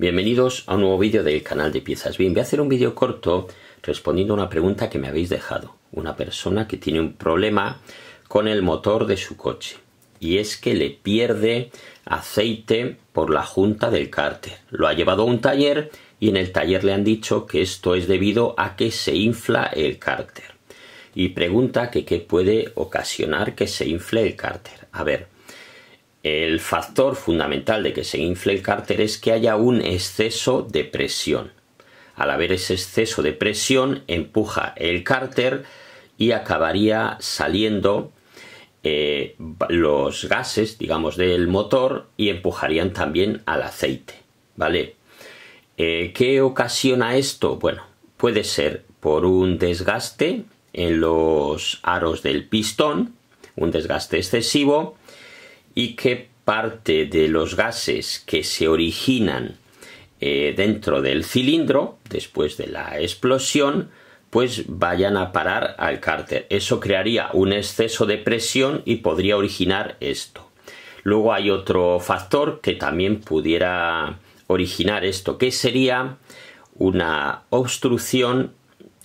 Bienvenidos a un nuevo vídeo del canal de Piezas Bien. Voy a hacer un vídeo corto respondiendo a una pregunta que me habéis dejado. Una persona que tiene un problema con el motor de su coche y es que le pierde aceite por la junta del cárter. Lo ha llevado a un taller y en el taller le han dicho que esto es debido a que se infla el cárter. Y pregunta que qué puede ocasionar que se infle el cárter. A ver, el factor fundamental de que se infle el cárter es que haya un exceso de presión. Al haber ese exceso de presión, empuja el cárter y acabaría saliendo eh, los gases, digamos, del motor y empujarían también al aceite. ¿Vale? Eh, ¿Qué ocasiona esto? Bueno, puede ser por un desgaste en los aros del pistón, un desgaste excesivo, y que parte de los gases que se originan eh, dentro del cilindro después de la explosión pues vayan a parar al cárter. Eso crearía un exceso de presión y podría originar esto. Luego hay otro factor que también pudiera originar esto, que sería una obstrucción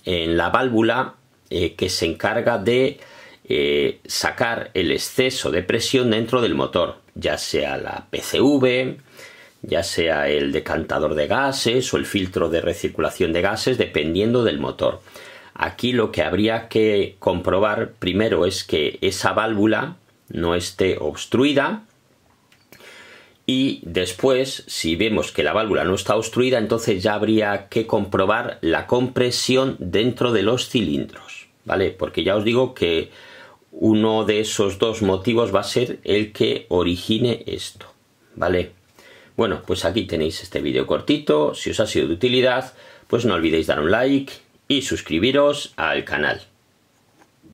en la válvula eh, que se encarga de eh, sacar el exceso de presión dentro del motor, ya sea la PCV, ya sea el decantador de gases o el filtro de recirculación de gases, dependiendo del motor. Aquí lo que habría que comprobar primero es que esa válvula no esté obstruida y después, si vemos que la válvula no está obstruida, entonces ya habría que comprobar la compresión dentro de los cilindros, ¿vale? Porque ya os digo que uno de esos dos motivos va a ser el que origine esto, ¿vale? Bueno, pues aquí tenéis este vídeo cortito, si os ha sido de utilidad, pues no olvidéis dar un like y suscribiros al canal.